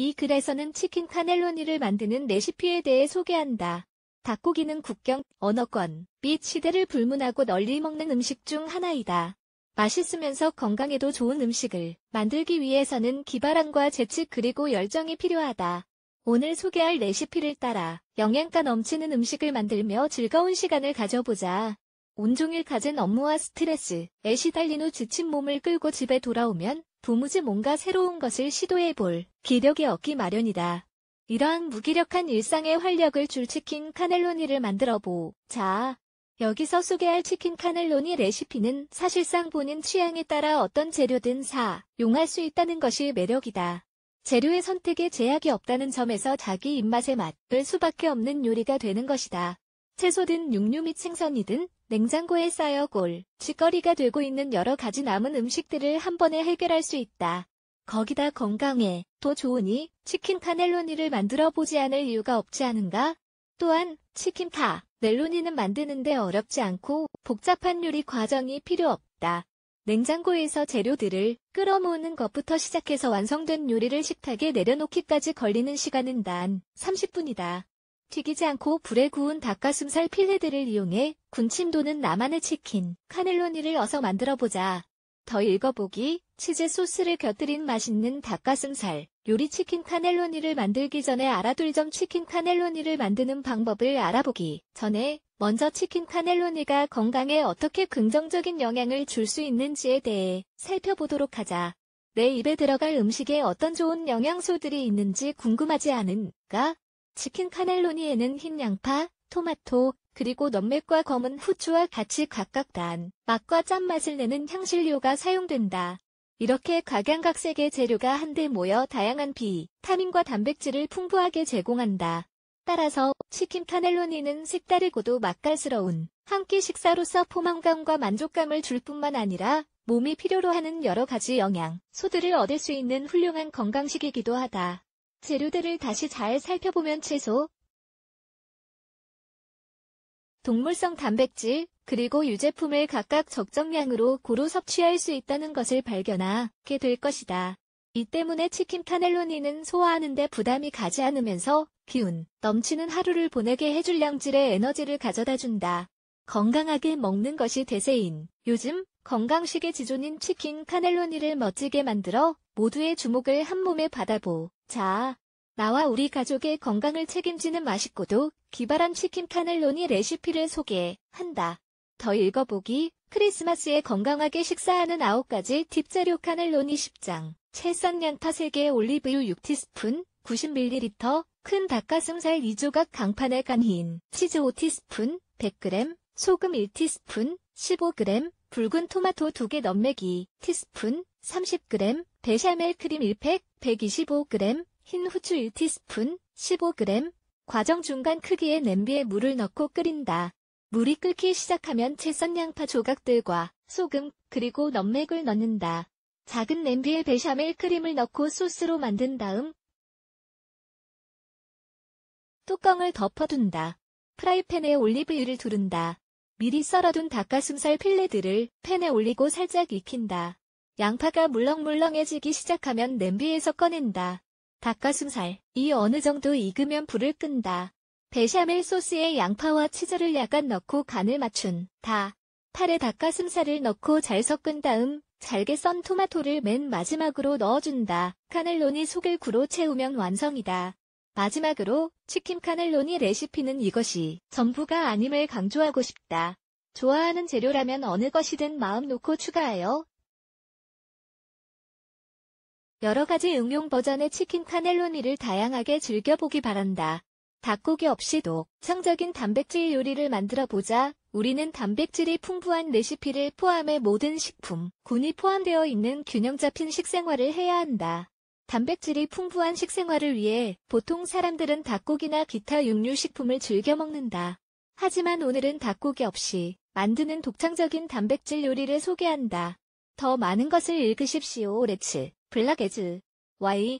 이 글에서는 치킨 카넬로니를 만드는 레시피에 대해 소개한다. 닭고기는 국경, 언어권, 빛 시대를 불문하고 널리 먹는 음식 중 하나이다. 맛있으면서 건강에도 좋은 음식을 만들기 위해서는 기발함과 재치 그리고 열정이 필요하다. 오늘 소개할 레시피를 따라 영양가 넘치는 음식을 만들며 즐거운 시간을 가져보자. 온종일 가진 업무와 스트레스에 시달린 후 지친 몸을 끌고 집에 돌아오면 도무지 뭔가 새로운 것을 시도해볼 기력이 얻기 마련이다. 이러한 무기력한 일상의 활력을 줄 치킨 카넬로니를 만들어 보자. 여기서 소개할 치킨 카넬로니 레시피는 사실상 본인 취향에 따라 어떤 재료든 사용할 수 있다는 것이 매력이다. 재료의 선택에 제약이 없다는 점에서 자기 입맛에 맞을 수밖에 없는 요리가 되는 것이다. 채소든 육류 및 생선이든 냉장고에 쌓여 골, 쥐거리가 되고 있는 여러 가지 남은 음식들을 한 번에 해결할 수 있다. 거기다 건강에 더 좋으니 치킨 카넬로니를 만들어 보지 않을 이유가 없지 않은가? 또한 치킨 카 넬로니는 만드는데 어렵지 않고 복잡한 요리 과정이 필요 없다. 냉장고에서 재료들을 끌어모으는 것부터 시작해서 완성된 요리를 식탁에 내려놓기까지 걸리는 시간은 단 30분이다. 튀기지 않고 불에 구운 닭가슴살 필레들을 이용해 군침 도는 나만의 치킨 카넬로니를 어서 만들어보자. 더 읽어보기 치즈 소스를 곁들인 맛있는 닭가슴살 요리 치킨 카넬로니를 만들기 전에 알아둘 점 치킨 카넬로니를 만드는 방법을 알아보기 전에 먼저 치킨 카넬로니가 건강에 어떻게 긍정적인 영향을 줄 수 있는지에 대해 살펴보도록 하자. 내 입에 들어갈 음식에 어떤 좋은 영양소들이 있는지 궁금하지 않은가? 치킨 카넬로니에는 흰 양파, 토마토, 그리고 넘맥과 검은 후추와 같이 각각 단, 맛과 짠맛을 내는 향신료가 사용된다. 이렇게 각양각색의 재료가 한데 모여 다양한 비타민과 단백질을 풍부하게 제공한다. 따라서 치킨 카넬로니는 색다르고도 맛깔스러운 한 끼 식사로서 포만감과 만족감을 줄 뿐만 아니라 몸이 필요로 하는 여러 가지 영양, 소들을 얻을 수 있는 훌륭한 건강식이기도 하다. 재료들을 다시 잘 살펴보면 채소, 동물성 단백질, 그리고 유제품을 각각 적정량으로 고루 섭취할 수 있다는 것을 발견하게 될 것이다. 이 때문에 치킨 카넬로니는 소화하는데 부담이 가지 않으면서 기운 넘치는 하루를 보내게 해줄 양질의 에너지를 가져다 준다. 건강하게 먹는 것이 대세인 요즘 건강식의 지존인 치킨 카넬로니를 멋지게 만들어 모두의 주목을 한몸에 받아보. 자, 나와 우리 가족의 건강을 책임지는 맛있고도 기발한 치킨 카넬로니 레시피를 소개한다. 더 읽어보기 크리스마스에 건강하게 식사하는 9가지 팁자료 카넬로니 10장 채썬 양파 3개 올리브유 6티스푼 90ml 큰 닭가슴살 2조각 강판에 간 흰 치즈 5티스푼 100g 소금 1티스푼 15g 붉은 토마토 2개 넘매기 티스푼 30g 베샤멜 크림 1팩 125g, 흰 후추 1티스푼, 15g, 과정 중간 크기의 냄비에 물을 넣고 끓인다. 물이 끓기 시작하면 채썬 양파 조각들과 소금, 그리고 넘맥을 넣는다. 작은 냄비에 베샤멜 크림을 넣고 소스로 만든 다음 뚜껑을 덮어둔다. 프라이팬에 올리브유를 두른다. 미리 썰어둔 닭가슴살 필레들을 팬에 올리고 살짝 익힌다. 양파가 물렁물렁해지기 시작하면 냄비에서 꺼낸다. 닭가슴살. 이 어느 정도 익으면 불을 끈다. 베샤멜 소스에 양파와 치즈를 약간 넣고 간을 맞춘 다. 팔에 닭가슴살을 넣고 잘 섞은 다음 잘게 썬 토마토를 맨 마지막으로 넣어준다. 카넬로니 속을 구로 채우면 완성이다. 마지막으로 치킨 카넬로니 레시피는 이것이 전부가 아님을 강조하고 싶다. 좋아하는 재료라면 어느 것이든 마음 놓고 추가하여 여러 가지 응용 버전의 치킨 카넬로니를 다양하게 즐겨보기 바란다. 닭고기 없이도 창적인 단백질 요리를 만들어 보자. 우리는 단백질이 풍부한 레시피를 포함해 모든 식품, 군이 포함되어 있는 균형 잡힌 식생활을 해야 한다. 단백질이 풍부한 식생활을 위해 보통 사람들은 닭고기나 기타 육류식품을 즐겨 먹는다. 하지만 오늘은 닭고기 없이 만드는 독창적인 단백질 요리를 소개한다. 더 많은 것을 읽으십시오. 레츠. 블라게즈 Y